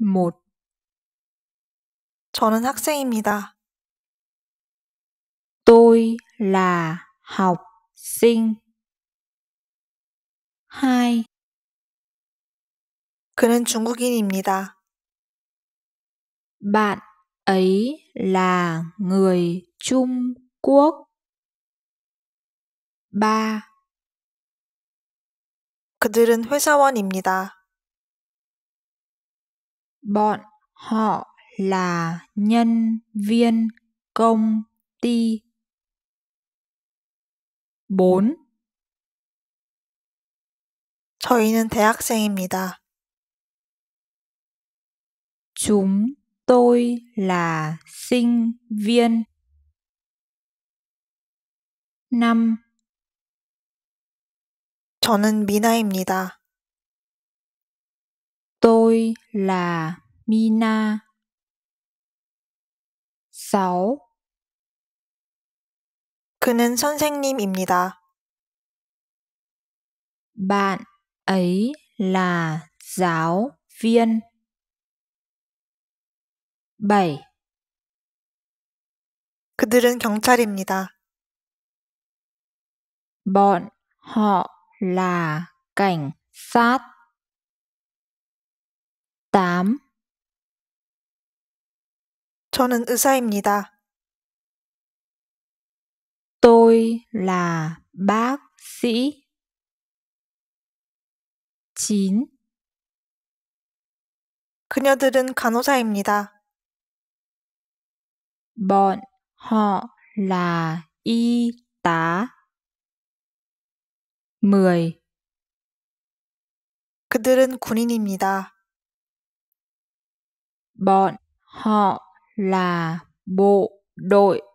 một 저는 학생입니다. Tôi là học sinh. hai 그는 중국인입니다. Bạn ấy là người Trung Quốc. ba 그들은 회사원입니다. Bọn họ là nhân viên công ty. 4. 저희는 대학생입니다. Chúng tôi là sinh viên. 5. 저는 미나입니다. Tôi là Mina. 6. 그는 선생님입니다. Bạn ấy là giáo viên. 7. 그들은 경찰입니다. Bọn họ là cảnh sát. 8. 저는 의사입니다. Tôi là bác sĩ. 9. 그녀들은 간호사입니다. Bọn họ là y tá. 10. 그들은 군인입니다. Bọn họ là bộ đội